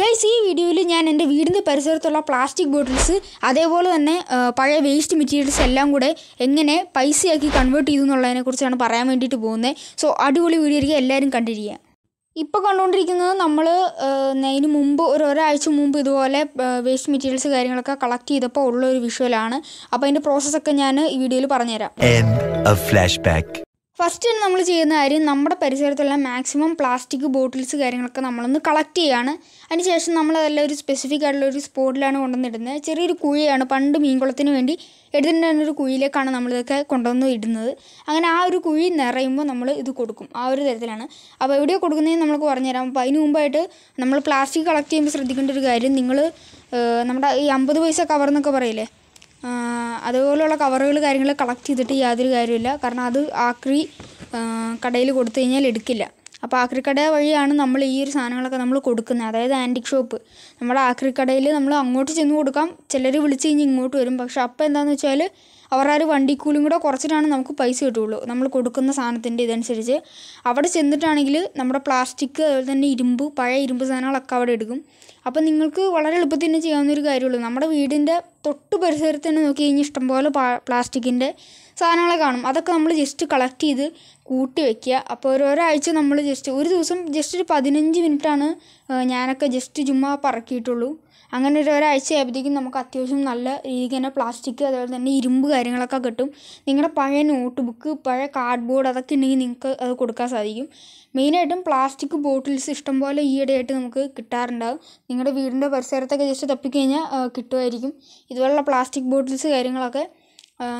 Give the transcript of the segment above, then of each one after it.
Guys ഈ വീഡിയോയിൽ ഞാൻ എൻ്റെ വീടിൻ്റെ പരിസരത്തുള്ള പ്ലാസ്റ്റിക് ബോട്ടിൽസ് അതേപോലെ തന്നെ പഴയ വേസ്റ്റ് മെറ്റീരിയൽസ് എല്ലാം കൂടെ എങ്ങനെ പൈസയാക്കി കൺവേർട്ട് ചെയ്തു എന്നുള്ളതിനെക്കുറിച്ചാണ് പറയാൻ വേണ്ടിയിട്ട് പോകുന്നത് സോ അടിപൊളി വീഡിയോ ആയിരിക്കും എല്ലാവരും കണ്ടിരിക്കുക ഇപ്പോൾ കണ്ടുകൊണ്ടിരിക്കുന്നത് നമ്മൾ അതിന് മുമ്പ് ഒരു ഒരാഴ്ച മുമ്പ് ഇതുപോലെ വേസ്റ്റ് മെറ്റീരിയൽസ് കാര്യങ്ങളൊക്കെ കളക്ട് ചെയ്തപ്പോൾ ഉള്ളൊരു ഒരു വിഷ്വലാണ് അപ്പോൾ അതിൻ്റെ പ്രോസസ്സൊക്കെ ഞാൻ ഈ വീഡിയോയിൽ പറഞ്ഞുതരാം ഫസ്റ്റ് തന്നെ നമ്മൾ ചെയ്യുന്ന കാര്യം നമ്മുടെ പരിസരത്തുള്ള മാക്സിമം പ്ലാസ്റ്റിക് ബോട്ടിൽസ് കാര്യങ്ങളൊക്കെ നമ്മളൊന്ന് കളക്ട് ചെയ്യുകയാണ് അതിനുശേഷം നമ്മൾ അതെല്ലാം ഒരു സ്പെസിഫിക് ആയിട്ടുള്ള ഒരു സ്പോട്ടിലാണ് കൊണ്ടുവന്നിടുന്നത് ചെറിയൊരു കുഴിയാണ് പണ്ട് മീൻകുളത്തിന് വേണ്ടി എടുത്തിട്ടുണ്ടായിരുന്ന ഒരു കുഴിയിലേക്കാണ് നമ്മളിതൊക്കെ കൊണ്ടുവന്ന് ഇടുന്നത് അങ്ങനെ ആ ഒരു കുഴി നിറയുമ്പോൾ നമ്മൾ ഇത് കൊടുക്കും ആ ഒരു തരത്തിലാണ് അപ്പോൾ എവിടെയോ കൊടുക്കുന്നതെന്ന് നമുക്ക് പറഞ്ഞുതരാം അപ്പോൾ അതിന് മുമ്പായിട്ട് നമ്മൾ പ്ലാസ്റ്റിക് കളക്ട് ചെയ്യുമ്പോൾ ശ്രദ്ധിക്കേണ്ട ഒരു കാര്യം നിങ്ങൾ നമ്മുടെ ഈ അമ്പത് പൈസ കവർ എന്നൊക്കെ പറയില്ലേ അതുപോലെയുള്ള കവറുകൾ കാര്യങ്ങൾ കളക്ട് ചെയ്തിട്ട് യാതൊരു കാര്യമില്ല കാരണം അത് ആക്രി കടയിൽ കൊടുത്തു കഴിഞ്ഞാൽ എടുക്കില്ല അപ്പോൾ ആക്രിക്കട വഴിയാണ് നമ്മൾ ഈ ഒരു സാധനങ്ങളൊക്കെ നമ്മൾ കൊടുക്കുന്നത് അതായത് ആൻറ്റിക് ഷോപ്പ് നമ്മുടെ ആക്രിക്കടയിൽ നമ്മൾ അങ്ങോട്ട് ചെന്ന് കൊടുക്കാം ചിലർ വിളിച്ച് കഴിഞ്ഞ് ഇങ്ങോട്ട് വരും പക്ഷെ അപ്പോൾ എന്താണെന്ന് വെച്ചാൽ അവർ ആ ഒരു വണ്ടിക്കൂലും കൂടെ കുറച്ചിട്ടാണ് നമുക്ക് പൈസ കിട്ടുകയുള്ളൂ നമ്മൾ കൊടുക്കുന്ന സാധനത്തിൻ്റെ ഇതനുസരിച്ച് അവിടെ ചെന്നിട്ടാണെങ്കിൽ നമ്മുടെ പ്ലാസ്റ്റിക് അതുപോലെ തന്നെ ഇരുമ്പ് പഴയ ഇരുമ്പ് സാധനങ്ങളൊക്കെ അവിടെ എടുക്കും അപ്പോൾ നിങ്ങൾക്ക് വളരെ എളുപ്പത്തിൽ തന്നെ ചെയ്യാവുന്ന ഒരു കാര്യമുള്ളൂ നമ്മുടെ വീടിൻ്റെ തൊട്ട് പരിസരത്ത് തന്നെ നോക്കി കഴിഞ്ഞാൽ ഇഷ്ടംപോലെ പാ പ്ലാസ്റ്റിക്കിൻ്റെ സാധനങ്ങൾ കാണും അതൊക്കെ നമ്മൾ ജസ്റ്റ് കളക്ട് ചെയ്ത് കൂട്ടി വെക്കുക അപ്പോൾ ഓരോരോ നമ്മൾ ജസ്റ്റ് ഒരു ദിവസം ജസ്റ്റ് ഒരു പതിനഞ്ച് മിനിറ്റാണ് ഞാനൊക്കെ ജസ്റ്റ് ചുമ്മാ പറക്കിയിട്ടുള്ളൂ അങ്ങനെ ഒരു ഒരാഴ്ച ആയപ്പോഴത്തേക്കും നമുക്ക് അത്യാവശ്യം നല്ല രീതിക്ക് തന്നെ പ്ലാസ്റ്റിക് അതുപോലെ തന്നെ ഇരുമ്പ് കാര്യങ്ങളൊക്കെ കിട്ടും നിങ്ങളുടെ പഴയ നോട്ട് ബുക്ക് പഴയ കാർഡ് ബോർഡ് അതൊക്കെ ഉണ്ടെങ്കിൽ നിങ്ങൾക്ക് അത് കൊടുക്കാൻ സാധിക്കും മെയിനായിട്ടും പ്ലാസ്റ്റിക് ബോട്ടിൽസ് ഇഷ്ടംപോലെ ഈയിടെയായിട്ട് നമുക്ക് കിട്ടാറുണ്ടാകും നിങ്ങളുടെ വീടിൻ്റെ പരിസരത്തൊക്കെ ജസ്റ്റ് തപ്പിക്കഴിഞ്ഞാൽ കിട്ടുമായിരിക്കും ഇതുപോലുള്ള പ്ലാസ്റ്റിക് ബോട്ടിൽസ് കാര്യങ്ങളൊക്കെ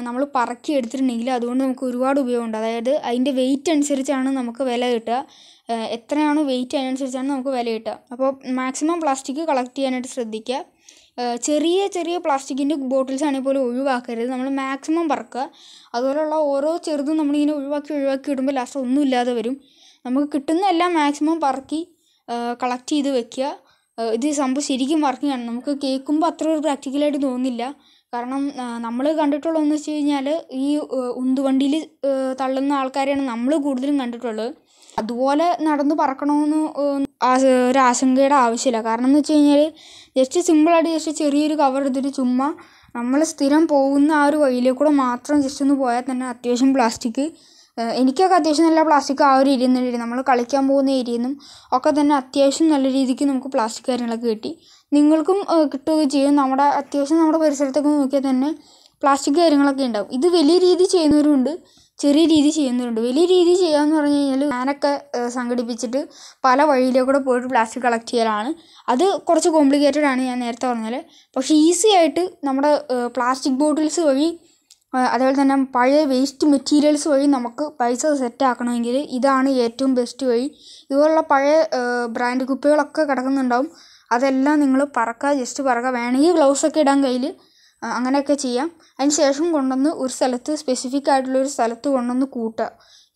നമ്മൾ പറക്കി എടുത്തിട്ടുണ്ടെങ്കിൽ അതുകൊണ്ട് നമുക്ക് ഒരുപാട് ഉപയോഗമുണ്ട് അതായത് അതിൻ്റെ വെയിറ്റ് അനുസരിച്ചാണ് നമുക്ക് വില കിട്ടുക എത്രയാണ് വെയിറ്റ് അതിനനുസരിച്ചാണ് നമുക്ക് വില കിട്ടുക അപ്പോൾ മാക്സിമം പ്ലാസ്റ്റിക് കളക്ട് ചെയ്യാനായിട്ട് ശ്രദ്ധിക്കുക ചെറിയ ചെറിയ പ്ലാസ്റ്റിക്കിൻ്റെ ബോട്ടിൽസ് ആണെങ്കിൽ പോലും ഒഴിവാക്കരുത് നമ്മൾ മാക്സിമം പറക്കുക അതുപോലുള്ള ഓരോ ചെറുതും നമ്മളിങ്ങനെ ഒഴിവാക്കി ഒഴിവാക്കി ഇടുമ്പോൾ ലാസ്റ്റ് ഒന്നും ഇല്ലാതെ വരും നമുക്ക് കിട്ടുന്ന എല്ലാം മാക്സിമം പറക്കി കളക്ട് ചെയ്ത് വെക്കുക ഇത് സംഭവം ശരിക്കും വർക്കിംഗ് ആണ് നമുക്ക് കേൾക്കുമ്പോൾ അത്ര ഒരു പ്രാക്ടിക്കലായിട്ട് തോന്നില്ല കാരണം നമ്മൾ കണ്ടിട്ടുള്ളതെന്ന് വെച്ച് കഴിഞ്ഞാൽ ഈ ഉന്തുവണ്ടിയിൽ തള്ളുന്ന ആൾക്കാരെയാണ് നമ്മൾ കൂടുതലും കണ്ടിട്ടുള്ളത് അതുപോലെ നടന്നു പറക്കണമെന്ന് ഒരു ആശങ്കയുടെ ആവശ്യമില്ല കാരണം എന്ന് വെച്ച് കഴിഞ്ഞാൽ ജസ്റ്റ് സിമ്പിളായിട്ട് ജസ്റ്റ് ചെറിയൊരു കവർ എടുത്തിട്ട് ചുമ്മാ നമ്മൾ സ്ഥിരം പോകുന്ന ആ ഒരു വഴിയിലെ കൂടെ മാത്രം ജസ്റ്റ് ഒന്ന് പോയാൽ തന്നെ അത്യാവശ്യം പ്ലാസ്റ്റിക് എനിക്കൊക്കെ അത്യാവശ്യം നല്ല പ്ലാസ്റ്റിക് ആ ഒരു ഏരിയയിൽ നമ്മൾ കളിക്കാൻ പോകുന്ന ഏരിയയിൽ നിന്നും ഒക്കെ തന്നെ അത്യാവശ്യം നല്ല രീതിക്ക് നമുക്ക് പ്ലാസ്റ്റിക് കാര്യങ്ങളൊക്കെ കിട്ടി നിങ്ങൾക്കും കിട്ടുകയൊക്കെ ചെയ്യും നമ്മുടെ അത്യാവശ്യം നമ്മുടെ പരിസരത്തൊക്കെ നോക്കിയാൽ തന്നെ പ്ലാസ്റ്റിക് കാര്യങ്ങളൊക്കെ ഉണ്ടാവും ഇത് വലിയ രീതിയിൽ ചെയ്യുന്നവരുമുണ്ട് ചെറിയ രീതി ചെയ്യുന്നവരുണ്ട് വലിയ രീതി ചെയ്യാമെന്ന് പറഞ്ഞു കഴിഞ്ഞാൽ ഞാനൊക്കെ സംഘടിപ്പിച്ചിട്ട് പല വഴിയിലൂടെ പോയിട്ട് പ്ലാസ്റ്റിക് കളക്ട് ചെയ്യലാണ് അത് കുറച്ച് കോംപ്ലിക്കേറ്റഡ് ആണ് ഞാൻ നേരത്തെ പറഞ്ഞാൽ പക്ഷേ ഈസി ആയിട്ട് നമ്മുടെ പ്ലാസ്റ്റിക് ബോട്ടിൽസ് വഴി അതേപോലെ തന്നെ പഴയ വേസ്റ്റ് മെറ്റീരിയൽസ് വഴി നമുക്ക് പൈസ സെറ്റ് ആക്കണമെങ്കിൽ ഇതാണ് ഏറ്റവും ബെസ്റ്റ് വഴി ഇതുപോലുള്ള പഴയ ബ്രാൻഡ് കുപ്പികളൊക്കെ കിടക്കുന്നുണ്ടാവും അതെല്ലാം നിങ്ങൾ പറക്കുക ജസ്റ്റ് പറക്കുക വേണമെങ്കിൽ ഗ്ലൗസൊക്കെ ഇടാൻ കയ്യിൽ അങ്ങനെയൊക്കെ ചെയ്യാം അതിന് ശേഷം കൊണ്ടുവന്ന് ഒരു സ്ഥലത്ത് സ്പെസിഫിക് ആയിട്ടുള്ള ഒരു സ്ഥലത്ത് കൊണ്ടുവന്ന് കൂട്ടുക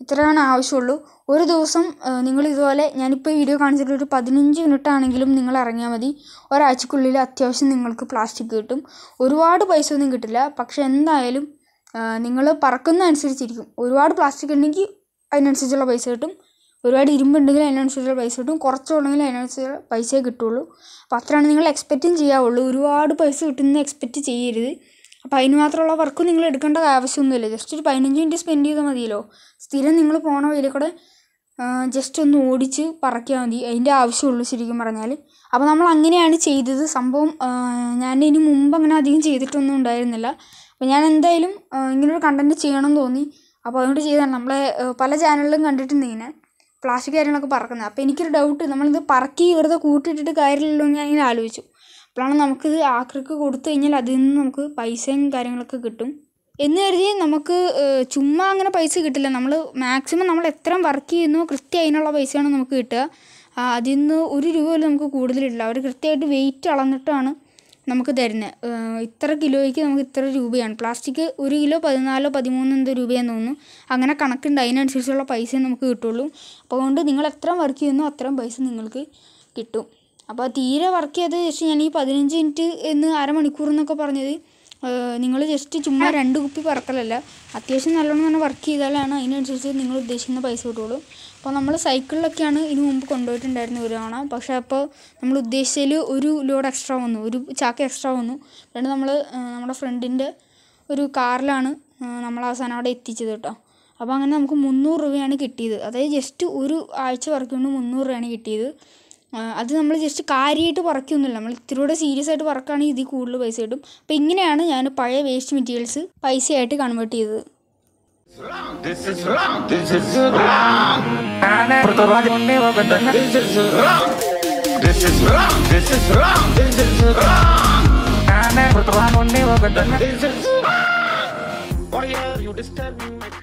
ഇത്രയാണ് ആവശ്യമുള്ളൂ ഒരു ദിവസം നിങ്ങൾ ഇതുപോലെ ഞാനിപ്പോൾ വീഡിയോ കാണിച്ചിട്ടുള്ള ഒരു പതിനഞ്ച് മിനിറ്റ് ആണെങ്കിലും നിങ്ങൾ ഇറങ്ങിയാൽ മതി ഒരാഴ്ചക്കുള്ളിൽ അത്യാവശ്യം നിങ്ങൾക്ക് പ്ലാസ്റ്റിക് കിട്ടും ഒരുപാട് പൈസ ഒന്നും കിട്ടില്ല പക്ഷെ എന്തായാലും നിങ്ങൾ പറക്കുന്ന അനുസരിച്ചിരിക്കും ഒരുപാട് പ്ലാസ്റ്റിക് ഉണ്ടെങ്കിൽ അതിനനുസരിച്ചുള്ള പൈസ കിട്ടും ഒരുപാട് ഇരുമ്പുണ്ടെങ്കിൽ അതിനനുസരിച്ചുള്ള പൈസ കിട്ടും കുറച്ചുണ്ടെങ്കിൽ അതിനനുസരിച്ചുള്ള പൈസയെ കിട്ടുകയുള്ളൂ അപ്പോൾ അത്രയാണ് നിങ്ങൾ എക്സ്പെക്റ്റും ചെയ്യാവുള്ളൂ ഒരുപാട് പൈസ കിട്ടുന്നത് എക്സ്പെക്റ്റ് ചെയ്യരുത് അപ്പോൾ അതിന് മാത്രമുള്ള വർക്കും നിങ്ങൾ എടുക്കേണ്ട ആവശ്യമൊന്നുമില്ല ജസ്റ്റ് ഒരു പതിനഞ്ച് മിനിറ്റ് സ്പെൻഡ് ചെയ്താൽ മതിയല്ലോ സ്ഥിരം നിങ്ങൾ പോണ വഴിയിൽ കൂടെ ജസ്റ്റ് ഒന്ന് ഓടിച്ച് പറക്കിയാൽ മതി അതിൻ്റെ ആവശ്യമുള്ളൂ ശരിക്കും പറഞ്ഞാൽ അപ്പോൾ നമ്മൾ അങ്ങനെയാണ് ചെയ്തത് സംഭവം ഞാൻ ഇനി മുമ്പ് അങ്ങനെ അധികം ചെയ്തിട്ടൊന്നും ഉണ്ടായിരുന്നില്ല അപ്പോൾ ഞാൻ എന്തായാലും ഇങ്ങനൊരു കണ്ടൻറ്റ് ചെയ്യണം എന്ന് തോന്നി അപ്പോൾ അതുകൊണ്ട് ചെയ്തതാണ് നമ്മളെ പല ചാനലിലും കണ്ടിട്ടുണ്ട് ഇങ്ങനെ പ്ലാസ്റ്റിക് കാര്യങ്ങളൊക്കെ പറക്കുന്നത് അപ്പോൾ എനിക്കൊരു ഡൗട്ട് നമ്മളിത് പറക്കി വെറുതെ കൂട്ടിയിട്ടിട്ട് കാര്യമില്ലല്ലോ ഞാൻ ഇങ്ങനെ ആലോചിച്ചു അപ്പോഴാണ് നമുക്കിത് ആക്രിക്ക് കൊടുത്തു കഴിഞ്ഞാൽ അതിൽ നിന്ന് നമുക്ക് പൈസയും കാര്യങ്ങളൊക്കെ കിട്ടും എന്ന് കരുതി നമുക്ക് ചുമ്മാ അങ്ങനെ പൈസ കിട്ടില്ല നമ്മൾ മാക്സിമം നമ്മൾ എത്ര വർക്ക് ചെയ്യുന്നു കൃത്യം അതിനുള്ള പൈസയാണ് നമുക്ക് കിട്ടുക അതിൽ നിന്ന് ഒരു രൂപ പോലും നമുക്ക് കൂടുതലില്ല അവർ കൃത്യമായിട്ട് വെയിറ്റ് അളന്നിട്ടാണ് നമുക്ക് തരുന്നത് ഇത്ര കിലോയ്ക്ക് നമുക്ക് ഇത്ര രൂപയാണ് പ്ലാസ്റ്റിക് ഒരു കിലോ പതിനാലോ പതിമൂന്നോ എന്തോ രൂപയെന്ന് തോന്നുന്നു അങ്ങനെ കണക്കുണ്ട് അതിനനുസരിച്ചുള്ള പൈസ നമുക്ക് കിട്ടുള്ളൂ അപ്പോൾ അതുകൊണ്ട് നിങ്ങൾ എത്ര വർക്ക് ചെയ്യുന്നു അത്രയും പൈസ നിങ്ങൾക്ക് കിട്ടും അപ്പോൾ തീരെ വർക്ക് ചെയ്തത് ജസ്റ്റ് ഞാൻ ഈ പതിനഞ്ച് മിനിറ്റ് എന്ന് അരമണിക്കൂർ എന്നൊക്കെ പറഞ്ഞത് നിങ്ങൾ ജസ്റ്റ് ചുമ്മാ രണ്ട് കുപ്പി പറക്കലല്ല അത്യാവശ്യം നല്ലോണം തന്നെ വർക്ക് ചെയ്താലാണ് അതിനനുസരിച്ച് നിങ്ങൾ ഉദ്ദേശിക്കുന്ന പൈസ കിട്ടുള്ളൂ അപ്പോൾ നമ്മൾ സൈക്കിളിലൊക്കെയാണ് ഇതിനു മുമ്പ് കൊണ്ടുപോയിട്ടുണ്ടായിരുന്നത് ഒരു തവണ പക്ഷേ അപ്പോൾ നമ്മൾ ഉദ്ദേശിച്ചതിൽ ഒരു ലോഡ് എക്സ്ട്രാ വന്നു ഒരു ചാക്ക് എക്സ്ട്രാ വന്നു അതുകൊണ്ട് നമ്മൾ നമ്മുടെ ഫ്രണ്ടിൻ്റെ ഒരു കാറിലാണ് നമ്മൾ അവസാനം അവിടെ എത്തിച്ചത് കേട്ടോ അപ്പോൾ അങ്ങനെ നമുക്ക് മുന്നൂറ് രൂപയാണ് കിട്ടിയത് അതായത് ജസ്റ്റ് ഒരു ആഴ്ച വറക്കൊണ്ട് മുന്നൂറ് രൂപയാണ് കിട്ടിയത് അത് നമ്മൾ ജസ്റ്റ് കാര്യമായിട്ട് പറക്കൊന്നുമില്ല നമ്മൾ ഇത്തിരിയൂടെ സീരിയസ് ആയിട്ട് പറക്കുകയാണെങ്കിൽ ഇതിൽ കൂടുതൽ പൈസ കിട്ടും അപ്പോൾ ഇങ്ങനെയാണ് ഞാൻ പഴയ വേസ്റ്റ് മെറ്റീരിയൽസ് പൈസയായിട്ട് കൺവേർട്ട് ചെയ്തത് wrong. This is wrong. This is wrong. This is wrong. This is wrong. This is wrong. This is wrong. This is wrong. Warrior, you disturbing my